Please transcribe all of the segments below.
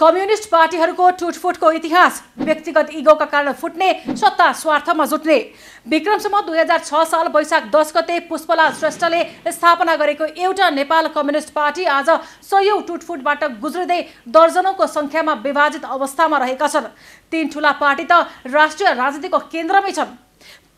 communist पार्टीहरूको टुटफुटको इतिहास व्यक्तिगत इगोका कारण फुट्ने सत्ता स्वार्थमा जुट्ने विक्रमसम्म दुई हजार छ साल वैशाख दस गते पुष्पलाल श्रेष्ठले स्थापना गरेको एउटा नेपाल कम्युनिस्ट पार्टी आज सयौँ टुटफुटबाट गुज्रिँदै दर्जनौँको सङ्ख्यामा विभाजित अवस्थामा रहेका छन् तीन ठुला पार्टी त राष्ट्रिय राजनीतिको केन्द्रमै छन्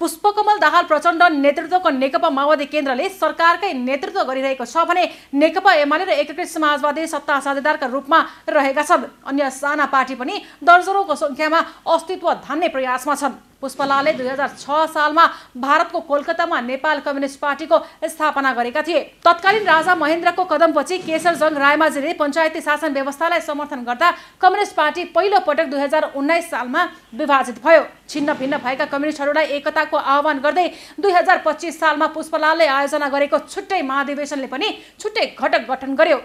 पुष्पकमल दाहाल प्रचण्ड नेतृत्वको नेकपा माओवादी केन्द्रले सरकारकै नेतृत्व गरिरहेको छ भने नेकपा एमाले र एकीकृत समाजवादी सत्ता साझेदारका रूपमा रहेका छन् अन्य साना पार्टी पनि दर्जनौको सङ्ख्यामा अस्तित्व धान्ने प्रयासमा छन् पुष्पलालले दुई हजार छ सालमा भारतको कोलकातामा नेपाल कम्युनिस्ट पार्टीको स्थापना गरेका थिए तत्कालीन राजा महेन्द्रको कदमपछि केशर जङ रायमाझीले पञ्चायती शासन व्यवस्थालाई समर्थन गर्दा कम्युनिस्ट पार्टी पहिलो पटक दुई हजार उन्नाइस सालमा विभाजित भयो छिन्न भिन्न भएका कम्युनिस्टहरूलाई एकताको आह्वान गर्दै दुई हजार पच्चिस सालमा पुष्पलालले आयोजना गरेको छुट्टै महाधिवेशनले पनि छुट्टै घटक गठन गर्यो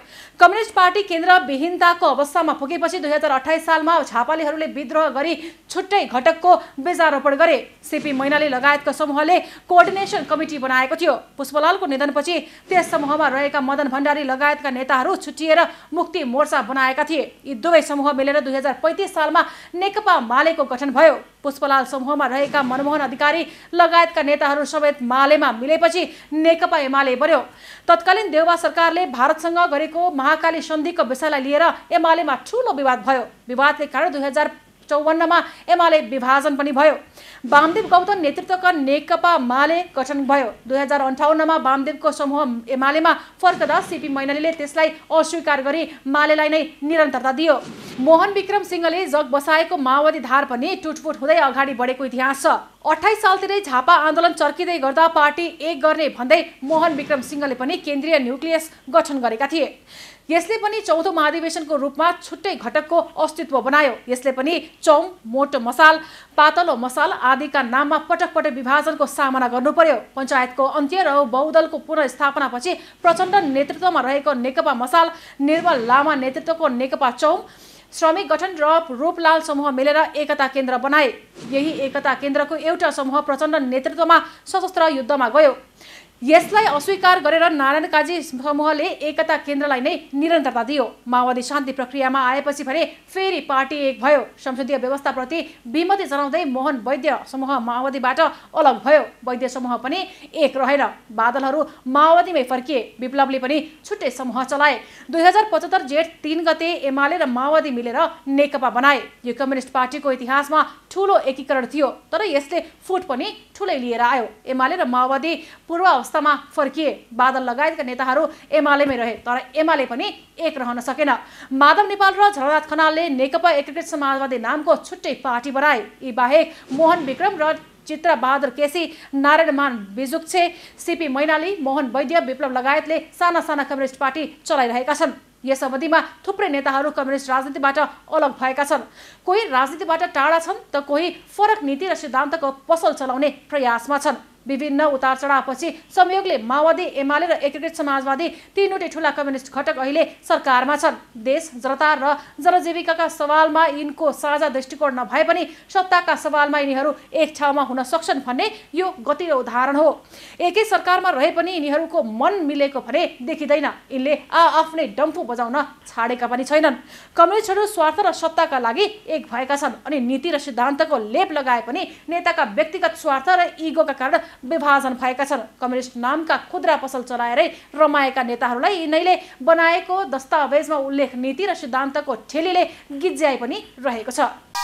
कम्युनिस्ट पार्टी केन्द्र विहीनताको अवस्थामा पुगेपछि दुई हजार अठाइस सालमा छापालीहरूले विद्रोह गरी छुट्टै घटकको बेजारोपण गरे सिपी मैनाली लगायतका समूहले कोअर्डिनेसन कमिटी बनाएको थियो पुष्पलालको निधनपछि त्यस समूहमा रहेका मदन भण्डारी लगायतका नेताहरू छुट्टिएर मुक्ति मोर्चा बनाएका थिए यी दुवै समूह मिलेर दुई हजार पैँतिस सालमा नेकपा मालेको गठन भयो पुष्पलाल समूहमा रहेका मनमोहन अधिकारी लगायतका नेताहरू समेत मालेमा मिलेपछि नेकपा एमाले बन्यो तत्कालीन देउवा सरकारले भारतसँग गरेको महाकाली सन्धिको विषयलाई लिएर एमालेमा ठुलो विवाद भयो विवादले कारण दुई हजार चौवन्नमा एमाले विभाजन पनि भयो वामदेव गौतम नेतृत्वका नेकपा माले गठन भयो दुई हजार अन्ठाउन्नमा वामदेवको समूह एमालेमा फर्कदा सिपी मैनालीले त्यसलाई अस्वीकार गरी मालेलाई नै निरन्तरता दियो मोहन विक्रम सिंहले जग बसाएको माओवादी धार पनि टुटफुट हुँदै अगाडि बढेको इतिहास छ अठाइस सालतिरै झापा आन्दोलन चर्किँदै गर्दा पार्टी एक गर्ने भन्दै मोहन विक्रम सिंहले पनि केन्द्रीय न्युक्लियस गठन गरेका थिए यसले पनि चौथो महाधिवेशनको रूपमा छुट्टै घटकको अस्तित्व बनायो यसले पनि चौम मोटो मसाल पातलो मसाल आदिका नाममा पटक पटक विभाजनको सामना गर्नु पर्यो पञ्चायतको अन्त्य र बहुदलको पुनर्स्थापनापछि प्रचण्ड नेतृत्वमा रहेको नेकपा मसाल निर्मल लामा नेतृत्वको नेकपा चौम श्रमिक गठन र रूपलाल समूह मिलेर एकता केन्द्र बनाए यही एकता केन्द्रको एउटा समूह प्रचण्ड नेतृत्वमा सशस्त्र युद्धमा गयो यसलाई अस्वीकार गरेर नारायण काजी समूहले एकता केन्द्रलाई नै निरन्तरता दियो माओवादी शान्ति प्रक्रियामा आएपछि भने फेरि पार्टी एक भयो संसदीय व्यवस्थाप्रति विमति जनाउँदै मोहन वैद्य समूह माओवादीबाट अलग भयो वैद्य समूह पनि एक रहेन बादलहरू माओवादीमै फर्किए विप्लवले पनि छुट्टै समूह चलाए दुई हजार पचहत्तर जेठ तिन गते एमाले र माओवादी मिलेर नेकपा बनाए यो कम्युनिस्ट पार्टीको इतिहासमा ठुलो एकीकरण थियो तर यसले फुट पनि ठुलै लिएर आयो एमाले र माओवादी पूर्व अवस्थामा फर्किए बादल लगायतका नेताहरू एमालेमै रहे तर एमाले पनि एक रहन सकेन माधव नेपाल र झलनाथ खनालले नेकपा एकीकृत समाजवादी नामको छुट्टै पार्टी बनाए यी बाहेक मोहन विक्रम र बहादुर केसी नारायण मान बिजुक्छे सिपी मैनाली मोहन वैद्य विप्लव लगायतले साना साना कम्युनिस्ट पार्टी चलाइरहेका छन् यस अवधिमा थुप्रै नेताहरू कम्युनिस्ट राजनीतिबाट अलग भएका छन् कोही राजनीतिबाट टाढा छन् त कोही फरक नीति र सिद्धान्तको पसल चलाउने प्रयासमा छन् विभिन्न उतार चढावपछि संयोगले माओवादी एमाले र एकीकृत समाजवादी तिनवटै ठुला कम्युनिस्ट घटक अहिले सरकारमा छन् देश जनता र जनजीविकाका सवालमा यिनको साझा दृष्टिकोण नभए पनि सत्ताका सवालमा यिनीहरू एक ठाउँमा हुन सक्छन् भन्ने यो गति उदाहरण हो एकै सरकारमा रहे पनि यिनीहरूको मन मिलेको भने देखिँदैन यिनले आ आफ्नै डम्फु बजाउन छाडेका पनि छैनन् कम्युनिस्टहरू स्वार्थ र सत्ताका लागि एक भएका छन् अनि नीति र सिद्धान्तको लेप लगाए पनि नेताका व्यक्तिगत स्वार्थ र इगोका कारण विभाजन भएका छन् कम्युनिस्ट नामका खुद्रा पसल चलाएरै रमाएका नेताहरूलाई यिनैले बनाएको दस्तावेजमा उल्लेख नीति र सिद्धान्तको ठेलीले गिज्याई पनि रहेको छ